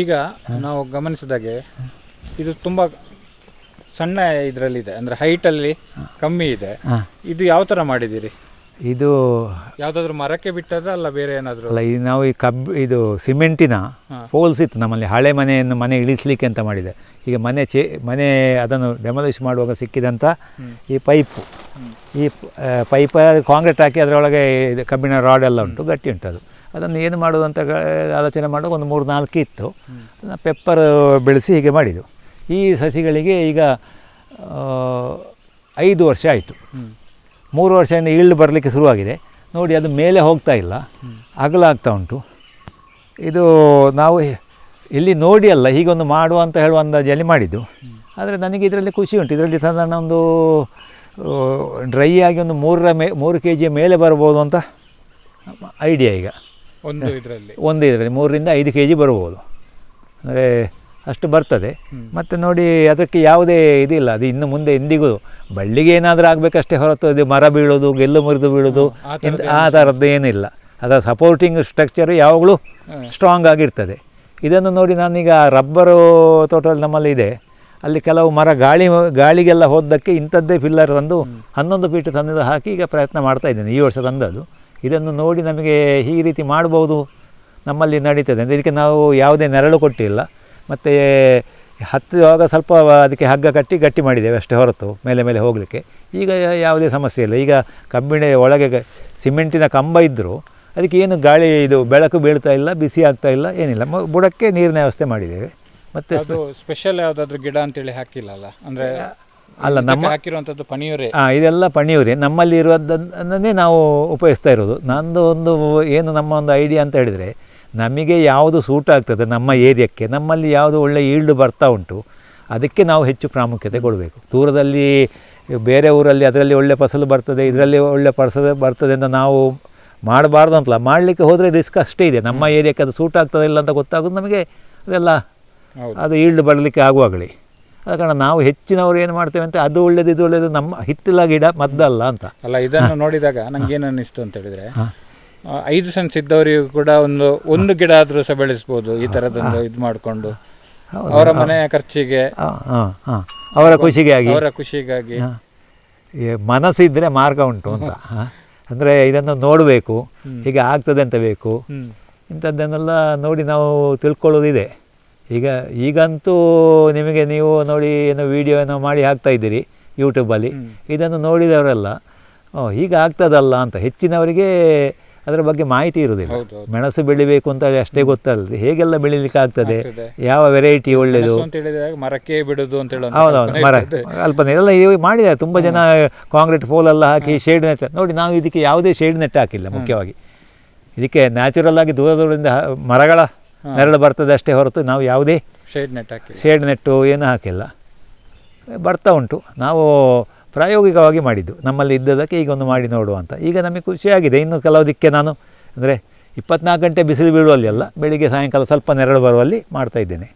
ಈಗ ನಾವು ಗಮನಿಸಿದಾಗೆ ಇದು ತುಂಬ ಸಣ್ಣ ಇದರಲ್ಲಿದೆ ಅಂದರೆ ಹೈಟಲ್ಲಿ ಕಮ್ಮಿ ಇದೆ ಇದು ಯಾವ ಥರ ಮಾಡಿದ್ದೀರಿ ಇದು ಯಾವುದಾದ್ರೂ ಮರಕ್ಕೆ ಬಿಟ್ಟದ ಅಲ್ಲ ಬೇರೆ ಏನಾದರೂ ಅಲ್ಲ ಇದು ನಾವು ಈ ಕಬ್ ಇದು ಸಿಮೆಂಟಿನ ಪೋಲ್ಸ್ ಇತ್ತು ನಮ್ಮಲ್ಲಿ ಹಳೆ ಮನೆಯನ್ನು ಮನೆ ಇಳಿಸ್ಲಿಕ್ಕೆ ಅಂತ ಮಾಡಿದೆ ಈಗ ಮನೆ ಚೇ ಮನೆ ಅದನ್ನು ಡೆಮಾಲಿಷ್ ಮಾಡುವಾಗ ಸಿಕ್ಕಿದಂಥ ಈ ಪೈಪು ಈ ಪೈಪ ಕಾಂಕ್ರೀಟ್ ಹಾಕಿ ಅದರೊಳಗೆ ಇದು ಕಬ್ಬಿಣ ರಾಡ್ ಎಲ್ಲ ಉಂಟು ಗಟ್ಟಿ ಉಂಟು ಅದು ಅದನ್ನು ಏನು ಮಾಡೋದು ಅಂತ ಆಲೋಚನೆ ಮಾಡೋದು ಒಂದು ಮೂರು ನಾಲ್ಕು ಇತ್ತು ಪೆಪ್ಪರ್ ಬೆಳೆಸಿ ಹೀಗೆ ಮಾಡಿದ್ದು ಈ ಸಸಿಗಳಿಗೆ ಈಗ ಐದು ವರ್ಷ ಆಯಿತು ಮೂರು ವರ್ಷದಿಂದ ಇಳ್ದು ಬರಲಿಕ್ಕೆ ಶುರುವಾಗಿದೆ ನೋಡಿ ಅದು ಮೇಲೆ ಹೋಗ್ತಾ ಇಲ್ಲ ಅಗಲ ಆಗ್ತಾ ಉಂಟು ಇದು ನಾವು ಇಲ್ಲಿ ನೋಡಿ ಅಲ್ಲ ಹೀಗೊಂದು ಮಾಡುವ ಅಂತ ಹೇಳುವ ಅಂದಾಜಲ್ಲಿ ಮಾಡಿದ್ದು ಆದರೆ ನನಗೆ ಇದರಲ್ಲಿ ಖುಷಿ ಉಂಟು ಇದರಲ್ಲಿ ಸಾಧಾರಣ ಒಂದು ಡ್ರೈ ಆಗಿ ಒಂದು ಮೂರರ ಮೇ ಮೂರು ಕೆ ಜಿಯ ಮೇಲೆ ಬರ್ಬೋದು ಅಂತ ಐಡಿಯಾ ಈಗ ಒಂದು ಇದರಲ್ಲಿ ಒಂದು ಇದರಲ್ಲಿ ಮೂರರಿಂದ ಐದು ಕೆ ಜಿ ಬರ್ಬೋದು ಅಂದರೆ ಅಷ್ಟು ಬರ್ತದೆ ಮತ್ತು ನೋಡಿ ಅದಕ್ಕೆ ಯಾವುದೇ ಇದಿಲ್ಲ ಅದು ಇನ್ನು ಮುಂದೆ ಎಂದಿಗೂ ಬಳ್ಳಿಗೆ ಏನಾದರೂ ಆಗಬೇಕಷ್ಟೇ ಹೊರತು ಅದು ಮರ ಬೀಳೋದು ಗೆಲ್ಲು ಮುರಿದು ಬೀಳೋದು ಆ ಥರದ್ದು ಏನಿಲ್ಲ ಅದರ ಸಪೋರ್ಟಿಂಗ್ ಸ್ಟ್ರಕ್ಚರು ಯಾವಾಗಲೂ ಸ್ಟ್ರಾಂಗ್ ಆಗಿರ್ತದೆ ಇದನ್ನು ನೋಡಿ ನಾನೀಗ ರಬ್ಬರು ತೋಟದಲ್ಲಿ ನಮ್ಮಲ್ಲಿ ಇದೆ ಅಲ್ಲಿ ಕೆಲವು ಮರ ಗಾಳಿ ಗಾಳಿಗೆಲ್ಲ ಹೋದಕ್ಕೆ ಇಂಥದ್ದೇ ಫಿಲ್ಲರ್ ತಂದು ಹನ್ನೊಂದು ಫೀಟ್ ತಂದಿದ್ದು ಹಾಕಿ ಈಗ ಪ್ರಯತ್ನ ಮಾಡ್ತಾ ಇದ್ದೇನೆ ಈ ವರ್ಷ ತಂದದು ಇದನ್ನು ನೋಡಿ ನಮಗೆ ಈ ರೀತಿ ಮಾಡ್ಬೋದು ನಮ್ಮಲ್ಲಿ ನಡೀತದೆ ಅಂದರೆ ಇದಕ್ಕೆ ನಾವು ಯಾವುದೇ ನೆರಳು ಕೊಟ್ಟಿಲ್ಲ ಮತ್ತು ಹತ್ತುವಾಗ ಸ್ವಲ್ಪ ಅದಕ್ಕೆ ಹಗ್ಗ ಕಟ್ಟಿ ಗಟ್ಟಿ ಮಾಡಿದ್ದೇವೆ ಅಷ್ಟೇ ಹೊರತು ಮೇಲೆ ಮೇಲೆ ಹೋಗಲಿಕ್ಕೆ ಈಗ ಯಾವುದೇ ಸಮಸ್ಯೆ ಇಲ್ಲ ಈಗ ಕಬ್ಬಿಣ ಒಳಗೆ ಸಿಮೆಂಟಿನ ಕಂಬ ಇದ್ದರೂ ಅದಕ್ಕೆ ಏನು ಗಾಳಿ ಇದು ಬೆಳಕು ಬೀಳ್ತಾ ಇಲ್ಲ ಬಿಸಿ ಆಗ್ತಾ ಇಲ್ಲ ಏನಿಲ್ಲ ಬುಡಕ್ಕೆ ನೀರಿನ ವ್ಯವಸ್ಥೆ ಮಾಡಿದ್ದೇವೆ ಮತ್ತು ಸ್ಪೆಷಲ್ ಯಾವುದಾದ್ರೂ ಗಿಡ ಅಂತೇಳಿ ಹಾಕಿಲ್ಲಲ್ಲ ಅಂದರೆ ಅಲ್ಲ ನಮ್ಮ ಹಾಕಿರುವಂಥದ್ದು ಪಣಿಯೂರೆ ಹಾಂ ಇದೆಲ್ಲ ಪಣಿಯೂರೆ ನಮ್ಮಲ್ಲಿ ಇರುವಂಥದ್ದನ್ನೇ ನಾವು ಉಪಯೋಗಿಸ್ತಾ ಇರೋದು ನಂದು ಒಂದು ಏನು ನಮ್ಮ ಒಂದು ಐಡಿಯಾ ಅಂತ ಹೇಳಿದರೆ ನಮಗೆ ಯಾವುದು ಸೂಟ್ ಆಗ್ತದೆ ನಮ್ಮ ಏರಿಯಾಕ್ಕೆ ನಮ್ಮಲ್ಲಿ ಯಾವುದು ಒಳ್ಳೆ ಈಲ್ಡ್ ಬರ್ತಾ ಉಂಟು ಅದಕ್ಕೆ ನಾವು ಹೆಚ್ಚು ಪ್ರಾಮುಖ್ಯತೆ ಕೊಡಬೇಕು ದೂರದಲ್ಲಿ ಬೇರೆ ಊರಲ್ಲಿ ಅದರಲ್ಲಿ ಒಳ್ಳೆ ಫಸಲು ಬರ್ತದೆ ಇದರಲ್ಲಿ ಒಳ್ಳೆ ಫಸಲು ಬರ್ತದೆ ಅಂತ ನಾವು ಮಾಡಬಾರ್ದು ಅಂತಲ್ಲ ಮಾಡಲಿಕ್ಕೆ ಹೋದರೆ ರಿಸ್ಕ್ ಅಷ್ಟೇ ಇದೆ ನಮ್ಮ ಏರಿಯಾಕ್ಕೆ ಅದು ಸೂಟ್ ಆಗ್ತದೆ ಇಲ್ಲ ಅಂತ ಗೊತ್ತಾಗೋದು ನಮಗೆ ಅದೆಲ್ಲ ಅದು ಈಲ್ಡ್ ಬರಲಿಕ್ಕೆ ಆಗುವಾಗಲಿ ಆದ ಕಾರಣ ನಾವು ಹೆಚ್ಚಿನವರು ಏನು ಮಾಡ್ತೇವೆ ಅಂತ ಅದು ಒಳ್ಳೇದು ಇದು ಒಳ್ಳೇದು ನಮ್ಮ ಹಿತ್ತಲ ಗಿಡ ಮದ್ದಲ್ಲ ಅಂತ ಅಲ್ಲ ಇದನ್ನು ನೋಡಿದಾಗ ನಂಗೆ ಏನು ಅನ್ನಿಸ್ತು ಅಂತ ಹೇಳಿದ್ರೆ ಐದು ಸೆನ್ಸ್ ಇದ್ದವರಿಗೂ ಕೂಡ ಒಂದು ಒಂದು ಗಿಡ ಆದರೂ ಸಹ ಬೆಳೆಸ್ಬೋದು ಈ ಥರದೊಂದು ಇದು ಮಾಡಿಕೊಂಡು ಅವರ ಮನೆಯ ಖರ್ಚಿಗೆ ಅವರ ಖುಷಿಗಾಗಿ ಅವರ ಖುಷಿಗಾಗಿ ಮನಸ್ಸಿದ್ರೆ ಮಾರ್ಗ ಉಂಟು ಅಂತ ಅಂದರೆ ಇದನ್ನು ನೋಡಬೇಕು ಹೀಗೆ ಆಗ್ತದೆ ಅಂತ ಬೇಕು ಇಂಥದ್ದನ್ನೆಲ್ಲ ನೋಡಿ ನಾವು ತಿಳ್ಕೊಳ್ಳೋದಿದೆ ಈಗ ಈಗಂತೂ ನಿಮಗೆ ನೀವು ನೋಡಿ ಏನೋ ವೀಡಿಯೋ ಏನೋ ಮಾಡಿ ಹಾಕ್ತಾ ಇದ್ದೀರಿ ಯೂಟ್ಯೂಬಲ್ಲಿ ಇದನ್ನು ನೋಡಿದವರೆಲ್ಲ ಹೀಗೆ ಆಗ್ತದಲ್ಲ ಅಂತ ಹೆಚ್ಚಿನವರಿಗೆ ಅದರ ಬಗ್ಗೆ ಮಾಹಿತಿ ಇರುವುದಿಲ್ಲ ಮೆಣಸು ಬೆಳಿಬೇಕು ಅಂತ ಅಷ್ಟೇ ಗೊತ್ತಲ್ಲ ಹೇಗೆಲ್ಲ ಬೆಳಿಲಿಕ್ಕೆ ಆಗ್ತದೆ ಯಾವ ವೆರೈಟಿ ಒಳ್ಳೆಯದು ಮರಕ್ಕೆ ಬಿಡೋದು ಅಂತ ಹೌದೌದು ಮರ ಕಲ್ಪನೆ ಎಲ್ಲ ಇವು ಮಾಡಿದ್ದಾರೆ ತುಂಬ ಜನ ಕಾಂಕ್ರೀಟ್ ಫೋಲೆಲ್ಲ ಹಾಕಿ ಶೇಡ್ ನೆಟ್ ನೋಡಿ ನಾವು ಇದಕ್ಕೆ ಯಾವುದೇ ಶೇಡ್ ನೆಟ್ ಹಾಕಿಲ್ಲ ಮುಖ್ಯವಾಗಿ ಇದಕ್ಕೆ ನ್ಯಾಚುರಲ್ ಆಗಿ ದೂರ ದೂರದಿಂದ ಮರಗಳ ನೆರಳು ಬರ್ತದೆ ಅಷ್ಟೇ ಹೊರತು ನಾವು ಯಾವುದೇ ಶೇಡ್ ನೆಟ್ ಹಾಕಿ ಶೇಡ್ ನೆಟ್ಟು ಏನೂ ಹಾಕಿಲ್ಲ ಬರ್ತಾ ಉಂಟು ನಾವು ಪ್ರಾಯೋಗಿಕವಾಗಿ ಮಾಡಿದ್ದು ನಮ್ಮಲ್ಲಿ ಇದ್ದದಕ್ಕೆ ಈಗ ಒಂದು ಮಾಡಿ ನೋಡುವ ಅಂತ ಈಗ ನಮಗೆ ಖುಷಿಯಾಗಿದೆ ಇನ್ನು ಕೆಲವುದಕ್ಕೆ ನಾನು ಅಂದರೆ ಇಪ್ಪತ್ನಾಲ್ಕು ಗಂಟೆ ಬಿಸಿಲು ಬೀಳುವಲ್ಲಿ ಅಲ್ಲ ಬೆಳಿಗ್ಗೆ ಸಾಯಂಕಾಲ ಸ್ವಲ್ಪ ನೆರಳು ಬರುವಲ್ಲಿ ಮಾಡ್ತಾಯಿದ್ದೇನೆ